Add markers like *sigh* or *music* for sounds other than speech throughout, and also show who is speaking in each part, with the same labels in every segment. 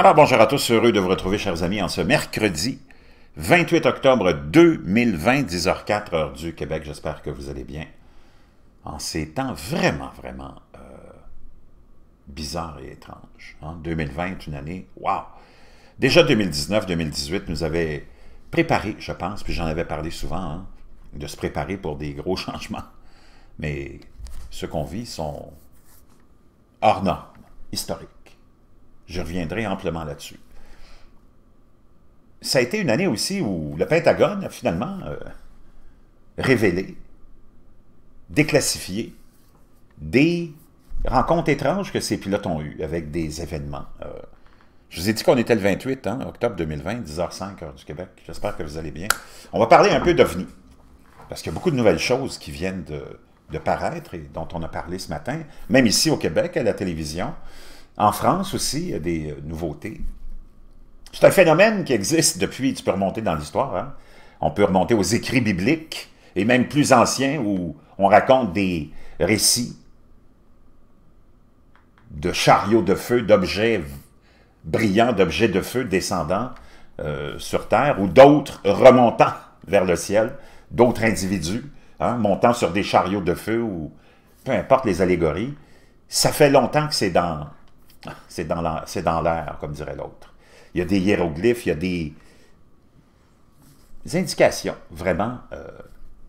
Speaker 1: Alors bonjour à tous, heureux de vous retrouver chers amis en ce mercredi 28 octobre 2020, 10h04 heure du Québec. J'espère que vous allez bien en ces temps vraiment, vraiment euh, bizarres et étranges. 2020 hein. une année, wow! Déjà 2019-2018 nous avait préparé, je pense, puis j'en avais parlé souvent, hein, de se préparer pour des gros *laughs* changements. Mais ce qu'on vit sont hors normes, historiques. Je reviendrai amplement là-dessus. Ça a été une année aussi où le Pentagone a finalement euh, révélé, déclassifié des rencontres étranges que ces pilotes ont eues avec des événements. Euh. je vous ai dit qu'on était le 28, hein, octobre 2020, 10h05, heure du Québec. J'espère que vous allez bien. On va parler un peu d'OVNI, parce qu'il y a beaucoup de nouvelles choses qui viennent de, paraître et dont on a parlé ce matin, même ici au Québec, à la télévision. En France aussi, il y a des euh, nouveautés. C'est un phénomène qui existe depuis, tu peux remonter dans l'histoire. Hein. On peut remonter aux écrits bibliques et même plus anciens où on raconte des récits de chariots de feu, d'objets brillants, d'objets de feu descendant euh, sur Terre ou d'autres remontant *laughs* vers le ciel, d'autres individus hein, montant sur des chariots de feu ou peu importe les allégories. Ça fait longtemps que c'est dans c'est dans l'air, comme dirait l'autre. Il y a des hiéroglyphes, il y a des, indications vraiment euh,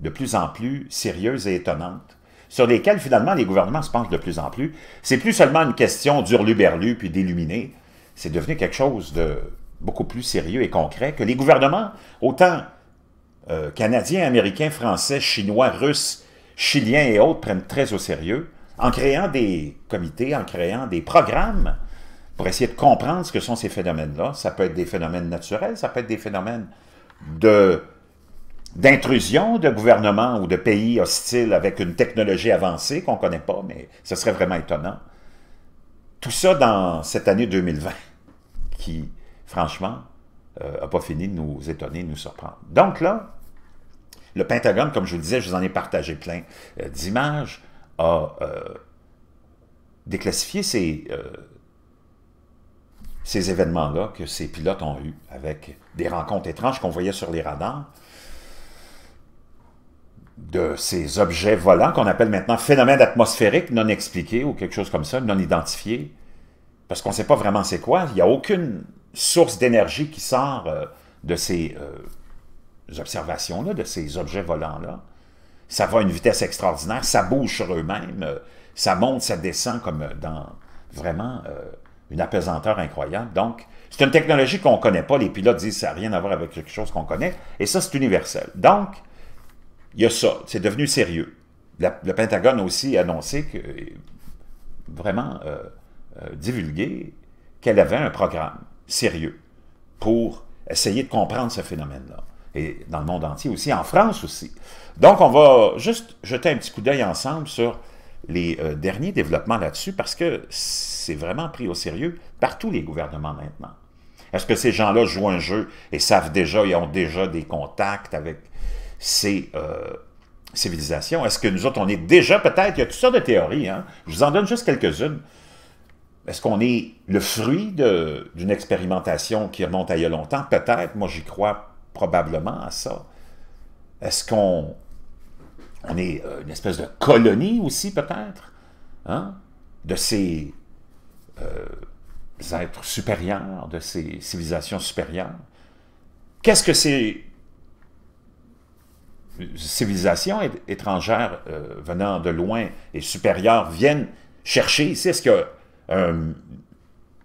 Speaker 1: de plus en plus sérieuses et étonnantes sur lesquelles finalement les gouvernements se penchent de plus en plus. C'est plus seulement une question berlu, puis d'illuminé, c'est devenu quelque chose de beaucoup plus sérieux et concret que les gouvernements, autant euh, canadiens, américains, français, chinois, russes, chiliens et autres, prennent très au sérieux en créant des comités, en créant des programmes pour essayer de comprendre ce que sont ces phénomènes-là. Ça peut être des phénomènes naturels, ça peut être des phénomènes de d'intrusion de gouvernements ou de pays hostiles avec une technologie avancée qu'on ne connaît pas, mais ce serait vraiment étonnant. Tout ça dans cette année 2020 qui, franchement, n'a euh, pas fini de nous étonner, de nous surprendre. Donc là, le Pentagone, comme je vous le disais, je vous en ai partagé plein euh, d'images a euh, déclassifié ces, euh, ces événements-là que ces pilotes ont eus avec des rencontres étranges qu'on voyait sur les radars de ces objets volants qu'on appelle maintenant phénomènes atmosphériques non expliqués ou quelque chose comme ça, non identifiés, parce qu'on ne sait pas vraiment c'est quoi. Il n'y a aucune source d'énergie qui sort euh, de ces observations-là, de ces objets volants-là ça va à une vitesse extraordinaire, ça bouge sur eux-mêmes, euh, ça monte, ça descend comme euh, dans vraiment euh, une apesanteur incroyable. Donc, c'est une technologie qu'on connaît pas. Les pilotes disent que ça n'a rien à voir avec quelque chose qu'on connaît. Et ça, c'est universel. Donc, il y a ça. C'est devenu sérieux. le Pentagone a aussi annoncé que, vraiment divulgué, qu'elle avait un programme sérieux pour essayer de comprendre ce phénomène-là et dans le monde entier aussi, en France aussi. Donc, on va juste jeter un petit coup d'œil ensemble sur les euh, derniers développements là-dessus, parce que c'est vraiment pris au sérieux par tous les gouvernements maintenant. Est-ce que ces gens-là jouent un jeu et savent déjà, ils ont déjà des contacts avec ces euh, civilisations? Est-ce que nous autres, on est déjà peut-être, il y a toutes sortes de théories, hein? je vous en donne juste quelques-unes. Est-ce qu'on est le fruit d'une expérimentation qui remonte à il y a longtemps? Peut-être, moi j'y crois probablement à ça. Est-ce qu'on est euh, une espèce de colonie aussi, peut-être, hein, de ces euh, êtres supérieurs, de ces civilisations supérieures? Qu'est-ce que ces civilisations étrangères euh, venant de loin et supérieures viennent chercher ici? Est-ce qu'il y a un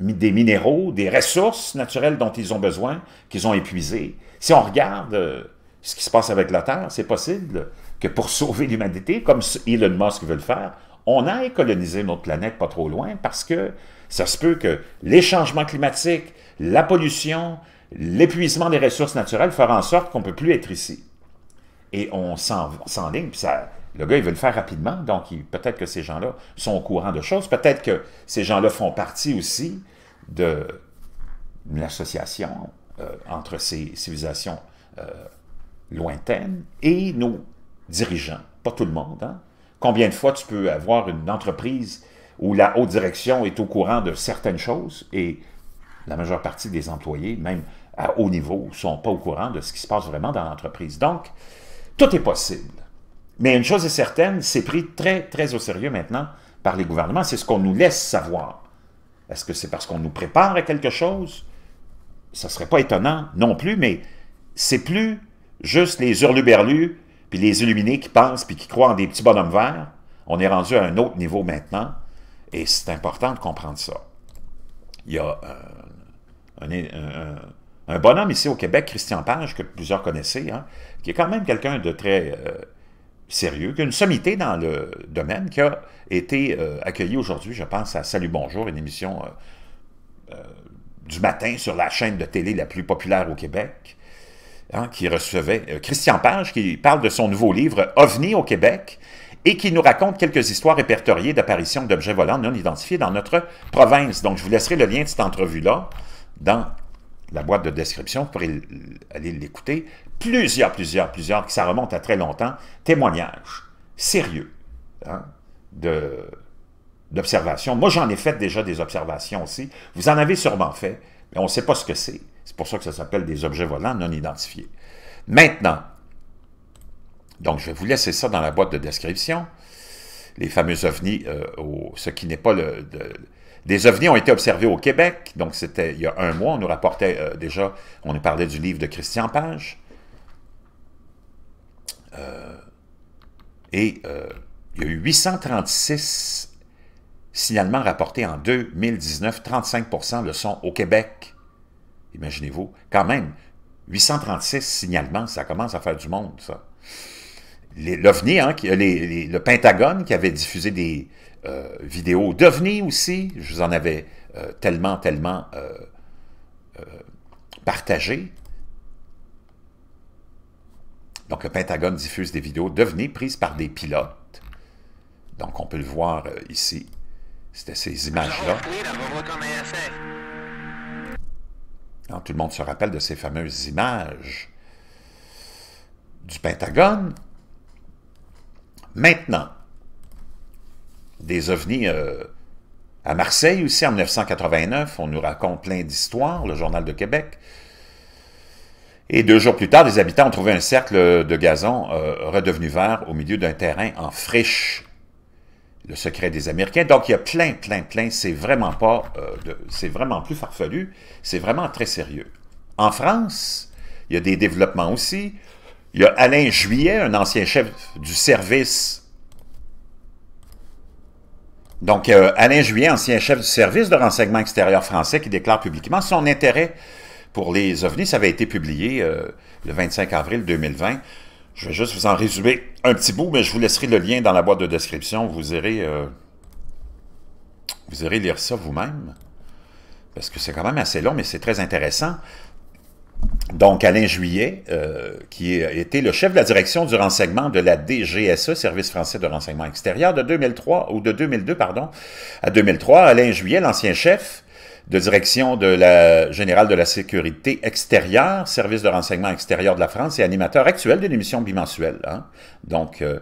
Speaker 1: des minéraux, des ressources naturelles dont ils ont besoin, qu'ils ont épuisées. Si on regarde euh, ce qui se passe avec la Terre, c'est possible que pour sauver l'humanité, comme Elon Musk veut le faire, on aille coloniser notre planète pas trop loin parce que ça se peut que les changements climatiques, la pollution, l'épuisement des ressources naturelles feront en sorte qu'on ne peut plus être ici. Et on ligne puis ça, le gars, il veut le faire rapidement, donc peut-être que ces gens-là sont au courant de choses. Peut-être que ces gens-là font partie aussi de l'association euh, entre ces civilisations euh, lointaines et nos dirigeants. Pas tout le monde. Hein? Combien de fois tu peux avoir une entreprise où la haute direction est au courant de certaines choses et la majeure partie des employés, même à haut niveau, ne sont pas au courant de ce qui se passe vraiment dans l'entreprise. Donc, tout est possible. Mais une chose est certaine, c'est pris très, très au sérieux maintenant par les gouvernements. C'est ce qu'on nous laisse savoir. Est-ce que c'est parce qu'on nous prépare à quelque chose? Ça ne serait pas étonnant non plus, mais c'est plus juste les hurluberlus, puis les illuminés qui pensent, puis qui croient en des petits bonhommes verts. On est rendu à un autre niveau maintenant, et c'est important de comprendre ça. Il y a euh, un, bonhomme ici au Québec, Christian Page, que plusieurs connaissaient, hein, qui est quand même quelqu'un de très... Euh, sérieux, qu'une sommité dans le domaine, qui a été euh, accueillie aujourd'hui, je pense, à Salut Bonjour, une émission euh, euh, du matin sur la chaîne de télé la plus populaire au Québec, hein, qui recevait Christian Page, qui parle de son nouveau livre « OVNI au Québec », et qui nous raconte quelques histoires répertoriées d'apparitions d'objets volants non identifiés dans notre province. Donc, je vous laisserai le lien de cette entrevue-là dans la boîte de description, pour pourrez aller l'écouter plusieurs, plusieurs, plusieurs, ça remonte à très longtemps, témoignages sérieux hein, d'observations. Moi, j'en ai fait déjà des observations aussi. Vous en avez sûrement fait, mais on ne sait pas ce que c'est. C'est pour ça que ça s'appelle des objets volants non identifiés. Maintenant, donc je vais vous laisser ça dans la boîte de description. Les fameux ovnis, euh, ce qui n'est pas le... des ovnis ont été observés au Québec, donc c'était il y a un mois, on nous rapportait euh, déjà, on nous parlait du livre de Christian Page. Euh, et euh, il y a eu 836 signalements rapportés en 2019, 35 le sont au Québec. Imaginez-vous, quand même, 836 signalements, ça commence à faire du monde, ça. L'OVNI, hein, le Pentagone qui avait diffusé des euh, vidéos d'OVNI aussi, je vous en avais tellement, tellement partagé, donc, le Pentagone diffuse des vidéos devenues prises par des pilotes. Donc, on peut le voir euh, ici. C'était ces images-là. tout le monde se rappelle de ces fameuses images du Pentagone. Maintenant, des ovnis euh, à Marseille aussi, en 1989, on nous raconte plein d'histoires, le Journal de Québec. Et deux jours plus tard, des habitants ont trouvé un cercle de gazon euh, redevenu vert au milieu d'un terrain en friche. Le secret des Américains. Donc, il y a plein, plein, plein. C'est vraiment pas, euh, c'est vraiment plus farfelu. C'est vraiment très sérieux. En France, il y a des développements aussi. Il y a Alain Juillet, un ancien chef du service. Donc, euh, Alain Juillet, ancien chef du service de renseignement extérieur français, qui déclare publiquement son intérêt pour les ovnis. Ça avait été publié euh, le 25 avril 2020. Je vais juste vous en résumer un petit bout, mais je vous laisserai le lien dans la boîte de description. Vous irez, euh, vous irez lire ça vous-même, parce que c'est quand même assez long, mais c'est très intéressant. Donc, Alain Juillet, euh, qui a été le chef de la direction du renseignement de la DGSE, Service français de renseignement extérieur, de 2003, ou de 2002, pardon, à 2003, Alain Juillet, l'ancien chef, de direction de la Générale de la Sécurité extérieure, service de renseignement extérieur de la France et animateur actuel d'une émission bimensuelle. Hein. Donc, euh,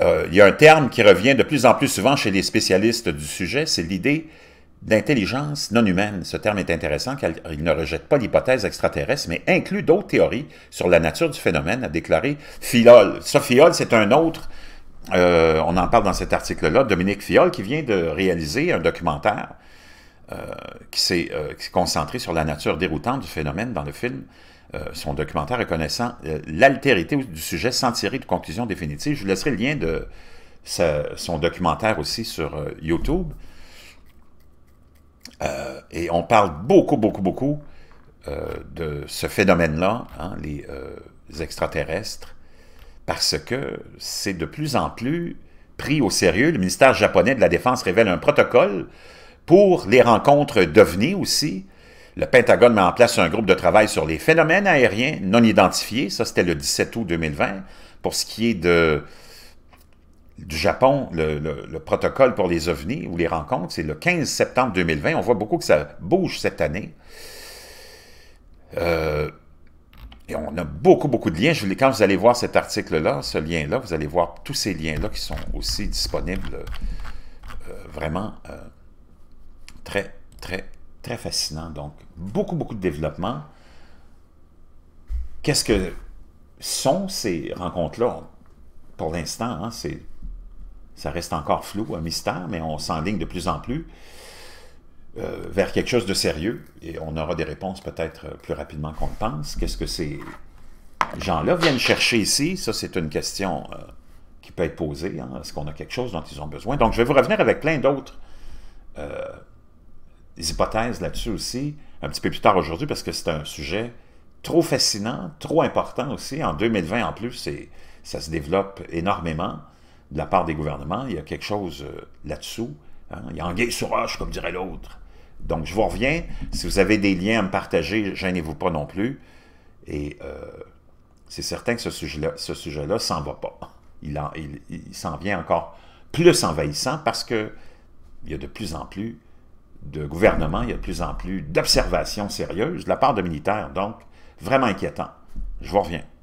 Speaker 1: euh, il y a un terme qui revient de plus en plus souvent chez les spécialistes du sujet, c'est l'idée d'intelligence non humaine. Ce terme est intéressant car il ne rejette pas l'hypothèse extraterrestre, mais inclut d'autres théories sur la nature du phénomène, a déclaré Philol. Ça, Fiol, c'est un autre euh, on en parle dans cet article-là, Dominique Fiol, qui vient de réaliser un documentaire euh, euh, qui s'est concentré sur la nature déroutante du phénomène dans le film, euh, son documentaire reconnaissant l'altérité du sujet sans tirer de conclusion définitive. Je vous laisserai le lien de son documentaire aussi sur YouTube. et on parle beaucoup, beaucoup, beaucoup de ce phénomène-là, hein, les extraterrestres, parce que c'est de plus en plus pris au sérieux. Le ministère japonais de la Défense révèle un protocole pour les rencontres d'OVNI aussi, le Pentagone met en place un groupe de travail sur les phénomènes aériens non identifiés. Ça, c'était le 17 août 2020. Pour ce qui est de, du Japon, le, protocole pour les ovnis ou les rencontres, c'est le 15 septembre 2020. On voit beaucoup que ça bouge cette année. Euh, et on a beaucoup, beaucoup de liens. quand vous allez voir cet article-là, ce lien-là, vous allez voir tous ces liens-là qui sont aussi disponibles euh, vraiment euh, très fascinant. Donc, beaucoup, beaucoup de développement. Qu'est-ce que sont ces rencontres-là? Pour l'instant, hein, ça reste encore flou, un mystère, mais on s'enligne de plus en plus euh, vers quelque chose de sérieux et on aura des réponses peut-être euh, plus rapidement qu'on le pense. Qu'est-ce que ces gens-là viennent chercher ici? Ça, c'est une question euh, qui peut être posée. Hein. Est-ce qu'on a quelque chose dont ils ont besoin? Donc, je vais vous revenir avec plein d'autres des hypothèses là-dessus aussi un petit peu plus tard aujourd'hui parce que c'est un sujet trop fascinant, trop important aussi. En 2020, en plus, ça se développe énormément de la part des gouvernements. Il y a quelque chose euh, là-dessous. Hein. Il y a anguille sur roche, comme dirait l'autre. Donc, je vous reviens. Si vous avez des liens à me partager, gênez-vous pas non plus. Et euh, c'est certain que ce sujet-là ne sujet s'en va pas. Il s'en vient encore plus envahissant parce que il y a de plus en plus de gouvernement, il y a de plus en plus d'observations sérieuses de la part de militaires, donc vraiment inquiétant. Je vous reviens.